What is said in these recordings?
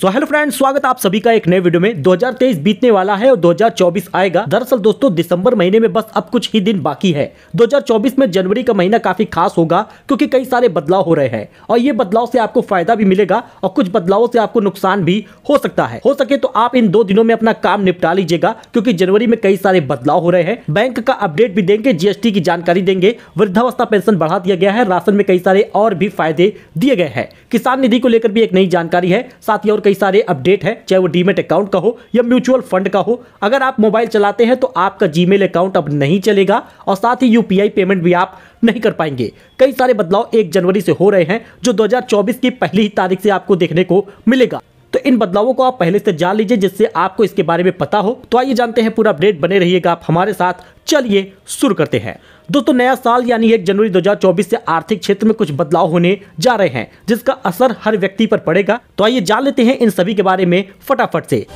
so hello friends स्वागत आप सभी का एक नए वीडियो में 2023 बीतने वाला है और 2024 आएगा दरअसल दोस्तों दिसंबर महीने में बस अब कुछ ही दिन बाकी है 2024 में जनवरी का महीना काफी खास होगा क्योंकि कई सारे बदलाव हो रहे हैं और ये बदलाव से आपको फायदा भी मिलेगा और कुछ बदलावों से आपको नुकसान भी हो सकता है हो सके तो आप इन दो दिनों में अपना काम निपटा लीजिएगा क्यूँकी जनवरी में कई सारे बदलाव हो रहे हैं बैंक का अपडेट भी देंगे जीएसटी की जानकारी देंगे वृद्धावस्था पेंशन बढ़ा दिया गया है राशन में कई सारे और भी फायदे दिए गए हैं किसान निधि को लेकर भी एक नई जानकारी है साथ ही और कई सारे अपडेट है चाहे वो डीमेट अकाउंट का हो या म्यूचुअल फंड का हो अगर आप मोबाइल चलाते हैं तो आपका जीमेल अकाउंट अब नहीं चलेगा और साथ ही यूपीआई पेमेंट भी आप नहीं कर पाएंगे कई सारे बदलाव एक जनवरी से हो रहे हैं जो 2024 की पहली ही तारीख से आपको देखने को मिलेगा तो इन बदलावों को आप पहले से जान लीजिए जिससे आपको इसके बारे में पता हो तो आइए जानते हैं पूरा अपडेट बने रहिएगा आप हमारे साथ चलिए शुरू करते हैं दोस्तों नया साल यानी एक जनवरी 2024 से आर्थिक क्षेत्र में कुछ बदलाव होने जा रहे हैं जिसका असर हर व्यक्ति पर पड़ेगा तो आइए जान लेते हैं इन सभी के बारे में फटाफट से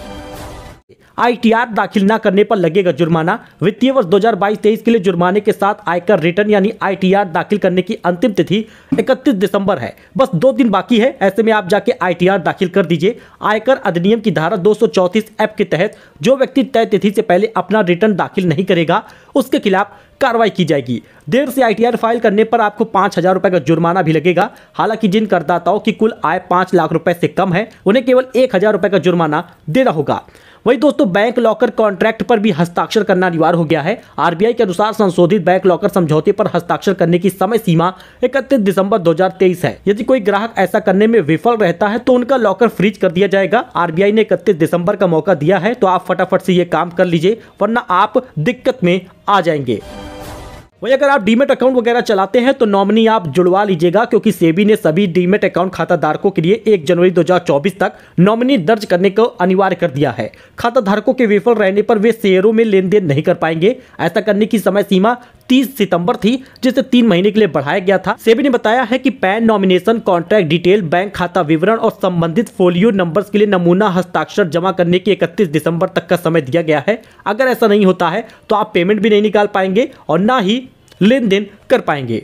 आईटीआर दाखिल न करने पर लगेगा जुर्माना वित्तीय वर्ष 2022-23 के लिए जुर्माने के साथ आयकर रिटर्न यानी आईटीआर दाखिल करने की अंतिम तिथि 31 दिसंबर है बस दो दिन बाकी है ऐसे में आप जाके आईटीआर दाखिल कर दीजिए आयकर अधिनियम की धारा दो ऐप के तहत जो व्यक्ति तय तिथि से पहले अपना रिटर्न दाखिल नहीं करेगा उसके खिलाफ कार्रवाई की जाएगी देर से आईटीआर फाइल करने पर आपको पांच हज़ार रुपए का जुर्माना भी लगेगा हालांकि जिन करदाताओं की कुल आय पांच लाख रुपए से कम है उन्हें केवल एक हज़ार रुपए का जुर्माना देना होगा वही दोस्तों बैंक लॉकर कॉन्ट्रैक्ट पर भी हस्ताक्षर करना अनिवार्य हो गया है आरबीआई के अनुसार संशोधित बैंक लॉकर समझौते पर हस्ताक्षर करने की समय सीमा 31 दिसंबर 2023 है यदि कोई ग्राहक ऐसा करने में विफल रहता है तो उनका लॉकर फ्रीज कर दिया जाएगा आरबीआई ने इकतीस दिसंबर का मौका दिया है तो आप फटाफट से ये काम कर लीजिए वरना आप दिक्कत में आ जाएंगे वही अगर आप डीमेट अकाउंट वगैरह चलाते हैं तो नॉमिनी आप जुड़वा लीजिएगा क्योंकि सेबी ने सभी डीमेट अकाउंट खाता धारकों के लिए 1 जनवरी 2024 तक नॉमिनी दर्ज करने को अनिवार्य कर दिया है खाता धारकों के विफल रहने पर वे शेयरों में लेन देन नहीं कर पाएंगे ऐसा करने की समय सीमा 30 सितंबर थी जिसे तीन महीने के लिए बढ़ाया गया था सेबी ने बताया है कि PAN nomination contract detail bank खाता विवरण और संबंधित फोलियो नंबर्स के लिए नमूना हस्ताक्षर जमा करने के 31 दिसंबर तक का समय दिया गया है अगर ऐसा नहीं होता है तो आप पेमेंट भी नहीं निकाल पाएंगे और ना ही लेन देन कर पाएंगे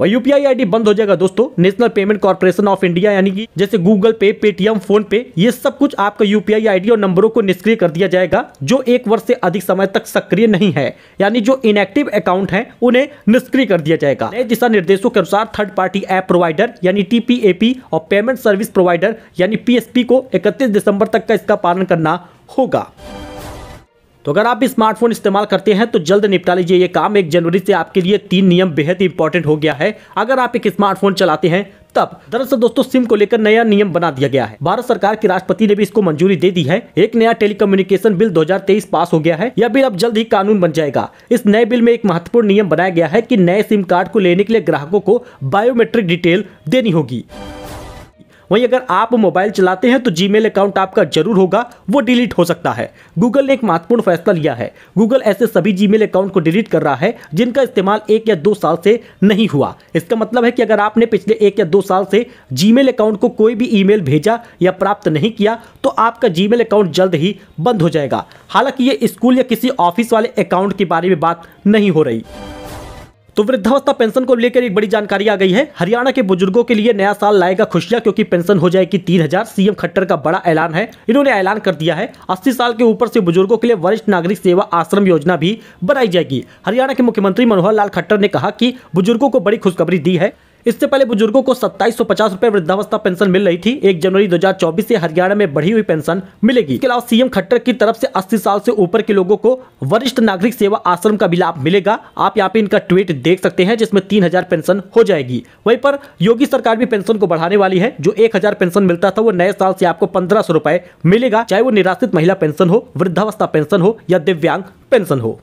वह यूपीआई आईडी बंद हो जाएगा दोस्तों National Payment Corporation of India यानी कि जैसे गूगल पे पेटीएम फोन पे ये सब कुछ आपका यूपीआई आईडी और नंबरों को निष्क्रिय कर दिया जाएगा जो एक वर्ष से अधिक समय तक सक्रिय नहीं है यानी जो इनएक्टिव अकाउंट है उन्हें निष्क्रिय कर दिया जाएगा नए दिशा निर्देशों के अनुसार थर्ड पार्टी एप प्रोवाइडर यानी टीपीएपी और पेमेंट सर्विस प्रोवाइडर यानी पी को इकतीस दिसंबर तक का इसका पालन करना होगा तो अगर आप स्मार्टफोन इस्तेमाल करते हैं तो जल्द निपटा लीजिए ये काम एक जनवरी से आपके लिए तीन नियम बेहद इंपॉर्टेंट हो गया है अगर आप एक स्मार्टफोन चलाते हैं तब दरअसल दोस्तों सिम को लेकर नया नियम बना दिया गया है भारत सरकार के राष्ट्रपति ने भी इसको मंजूरी दे दी है एक नया टेलीकम्युनिकेशन बिल 2023 पास हो गया है यह बिल अब जल्द ही कानून बन जाएगा इस नए बिल में एक महत्वपूर्ण नियम बनाया गया है कि नए सिम कार्ड को लेने के लिए ग्राहकों को बायोमेट्रिक डिटेल देनी होगी वहीं अगर आप मोबाइल चलाते हैं तो जीमेल अकाउंट आपका जरूर होगा वो डिलीट हो सकता है गूगल ने एक महत्वपूर्ण फैसला लिया है गूगल ऐसे सभी जीमेल अकाउंट को डिलीट कर रहा है जिनका इस्तेमाल एक या दो साल से नहीं हुआ इसका मतलब है कि अगर आपने पिछले एक या दो साल से जीमेल अकाउंट को कोई भी ईमेल भेजा या प्राप्त नहीं किया तो आपका जीमेल अकाउंट जल्द ही बंद हो जाएगा हालांकि ये स्कूल या किसी ऑफिस वाले अकाउंट के बारे में बात नहीं हो रही तो वृद्धावस्था पेंशन को लेकर एक बड़ी जानकारी आ गई है हरियाणा के बुजुर्गों के लिए नया साल लाएगा खुशियां क्योंकि पेंशन हो जाएगी तीन हजार सीएम खट्टर का बड़ा ऐलान है इन्होंने ऐलान कर दिया है अस्सी साल के ऊपर से बुजुर्गों के लिए वरिष्ठ नागरिक सेवा आश्रम योजना भी बनाई जाएगी हरियाणा के मुख्यमंत्री मनोहर लाल खट्टर ने कहा की बुजुर्गो को बड़ी खुशखबरी दी है इससे पहले बुजुर्गों को सत्ताईस सौ पचास रुपए वृद्धावस्था पेंशन मिल रही थी एक जनवरी 2024 से हरियाणा में बढ़ी हुई पेंशन मिलेगी इसके अलावा सीएम खट्टर की तरफ से 80 साल से ऊपर के लोगों को वरिष्ठ नागरिक सेवा आश्रम का भी लाभ मिलेगा आप यहाँ पे इनका ट्वीट देख सकते हैं जिसमें तीन हजार पेंशन हो जाएगी वही पर योगी सरकार भी पेंशन को बढ़ाने वाली है जो एक हजार पेंशन मिलता था वो नए साल से आपको पंद्रह सौ रुपए मिलेगा चाहे वो निराश्रित महिला पेंशन हो वृद्धावस्था पेंशन हो या दिव्यांग पेंशन हो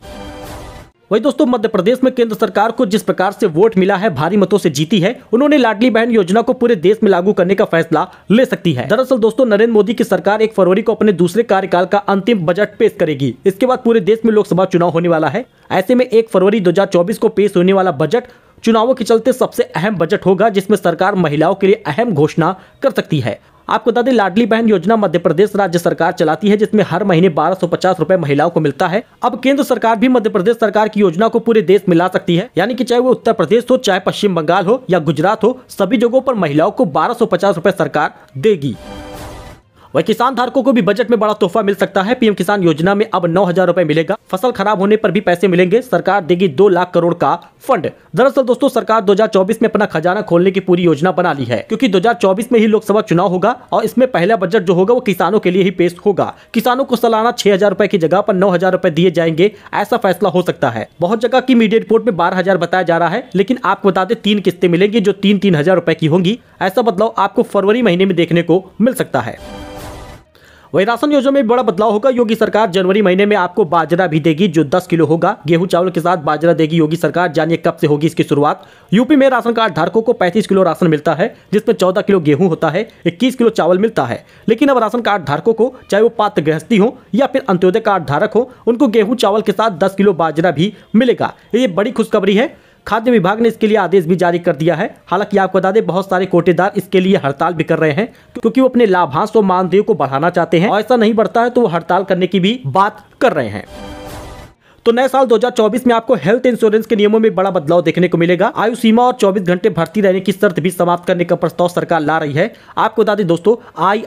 वही दोस्तों मध्य प्रदेश में केंद्र सरकार को जिस प्रकार से वोट मिला है भारी मतों से जीती है उन्होंने लाडली बहन योजना को पूरे देश में लागू करने का फैसला ले सकती है दरअसल दोस्तों नरेंद्र मोदी की सरकार एक फरवरी को अपने दूसरे कार्यकाल का अंतिम बजट पेश करेगी इसके बाद पूरे देश में लोकसभा चुनाव होने वाला है ऐसे में एक फरवरी दो को पेश होने वाला बजट चुनावों के चलते सबसे अहम बजट होगा जिसमें सरकार महिलाओं के लिए अहम घोषणा कर सकती है आपको बता दें लाडली बहन योजना मध्य प्रदेश राज्य सरकार चलाती है जिसमें हर महीने बारह सौ पचास महिलाओं को मिलता है अब केंद्र सरकार भी मध्य प्रदेश सरकार की योजना को पूरे देश में ला सकती है यानी कि चाहे वो उत्तर प्रदेश हो चाहे पश्चिम बंगाल हो या गुजरात हो सभी जगहों पर महिलाओं को बारह सौ पचास रूपए सरकार देगी वह किसान धारकों को भी बजट में बड़ा तोहफा मिल सकता है पीएम किसान योजना में अब नौ हजार रूपए मिलेगा फसल खराब होने पर भी पैसे मिलेंगे सरकार देगी दो लाख करोड़ का फंड दरअसल दोस्तों सरकार 2024 में अपना खजाना खोलने की पूरी योजना बना ली है क्योंकि 2024 में ही लोकसभा चुनाव होगा और इसमें पहला बजट जो होगा वो किसानों के लिए ही पेश होगा किसानों को सालाना छह हजार की जगह आरोप नौ हजार दिए जाएंगे ऐसा फैसला हो सकता है बहुत जगह की मीडिया रिपोर्ट में बारह हजार बताया जा रहा है लेकिन आपको बता दें तीन किस्तें मिलेंगी जो तीन तीन हजार की होंगी ऐसा बदलाव आपको फरवरी महीने में देखने को मिल सकता है वही राशन योजना में बड़ा बदलाव होगा योगी सरकार जनवरी महीने में आपको बाजरा भी देगी जो 10 किलो होगा गेहूं चावल के साथ बाजरा देगी योगी सरकार जानिए कब से होगी इसकी शुरुआत यूपी में राशन कार्ड धारकों को 35 किलो राशन मिलता है जिसमें 14 किलो गेहूं होता है 21 किलो चावल मिलता है लेकिन अब राशन कार्ड धारकों को चाहे वो पात्र गृहस्थी हो या फिर अंत्योदय कार्ड धारक हो उनको गेहूँ चावल के साथ दस किलो बाजरा भी मिलेगा ये बड़ी खुशखबरी है खाद्य विभाग ने इसके लिए आदेश भी जारी कर दिया है हालांकि आपको बता दें बहुत सारे कोटेदार इसके लिए हड़ताल भी कर रहे हैं क्योंकि वो अपने लाभांश और मानदेय को बढ़ाना चाहते हैं और ऐसा नहीं बढ़ता है तो वो हड़ताल करने की भी बात कर रहे हैं तो नए साल 2024 में आपको हेल्थ इंश्योरेंस के नियमों में बड़ा बदलाव देखने को मिलेगा आयु सीमा और 24 घंटे भर्ती रहने की शर्त भी समाप्त करने का प्रस्ताव सरकार ला रही है आपको बता दें दोस्तों आई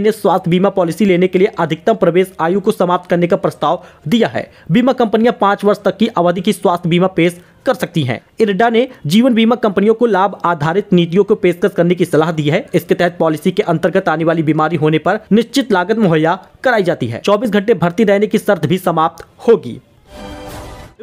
ने स्वास्थ्य बीमा पॉलिसी लेने के लिए अधिकतम प्रवेश आयु को समाप्त करने का प्रस्ताव दिया है बीमा कंपनियां पांच वर्ष तक की अवधि की स्वास्थ्य बीमा पेश कर सकती हैं इरडा ने जीवन बीमा कंपनियों को लाभ आधारित नीतियों को पेशकश करने की सलाह दी है इसके तहत पॉलिसी के अंतर्गत आने वाली बीमारी होने पर निश्चित लागत मुहैया कराई जाती है चौबीस घंटे भर्ती रहने की शर्त भी समाप्त होगी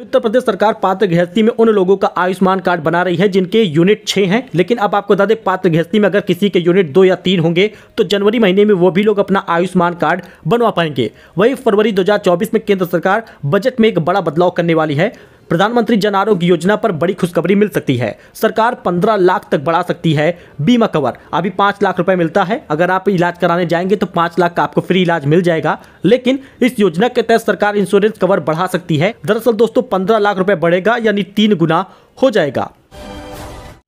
उत्तर प्रदेश सरकार पात्र गृहस्थी में उन लोगों का आयुष्मान कार्ड बना रही है जिनके यूनिट छह हैं लेकिन अब आपको बता दें पात्र गृहस्थी में अगर किसी के यूनिट दो या तीन होंगे तो जनवरी महीने में वो भी लोग अपना आयुष्मान कार्ड बनवा पाएंगे वहीं फरवरी 2024 में केंद्र सरकार बजट में एक बड़ा बदलाव करने वाली है प्रधानमंत्री जन आरोग्य योजना पर बड़ी खुशखबरी मिल सकती है सरकार 15 लाख तक बढ़ा सकती है बीमा कवर अभी 5 लाख रुपए मिलता है अगर आप इलाज कराने जाएंगे तो 5 लाख का आपको फ्री इलाज मिल जाएगा लेकिन इस योजना के तहत सरकार इंश्योरेंस कवर बढ़ा सकती है दरअसल दोस्तों पंद्रह लाख रुपए बढ़ेगा यानी तीन गुना हो जाएगा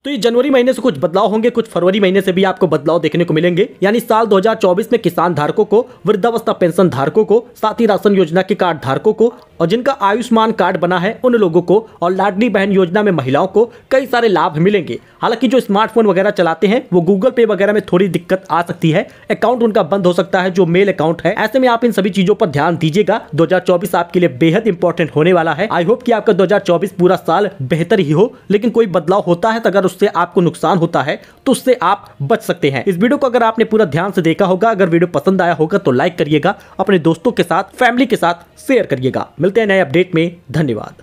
तो ये जनवरी महीने से कुछ बदलाव होंगे कुछ फरवरी महीने से भी आपको बदलाव देखने को मिलेंगे यानी साल 2024 में किसान धारकों को वृद्धावस्था पेंशन धारकों को साथ ही राशन योजना के कार्ड धारकों को और जिनका आयुष्मान कार्ड बना है उन लोगों को और लाडली बहन योजना में महिलाओं को कई सारे लाभ मिलेंगे हालांकि जो स्मार्टफोन वगैरह चलाते हैं वो गूगल पे वगैरह में थोड़ी दिक्कत आ सकती है अकाउंट उनका बंद हो सकता है जो मेल अकाउंट है ऐसे में आप इन सभी चीजों पर ध्यान दीजिएगा दो आपके लिए बेहद इंपॉर्टेंट होने वाला है आई होप की आपका दो पूरा साल बेहतर ही हो लेकिन कोई बदलाव होता है तो अगर उससे आपको नुकसान होता है तो उससे आप बच सकते हैं इस वीडियो को अगर आपने पूरा ध्यान से देखा होगा अगर वीडियो पसंद आया होगा तो लाइक करिएगा अपने दोस्तों के साथ फैमिली के साथ शेयर करिएगा मिलते हैं नए अपडेट में धन्यवाद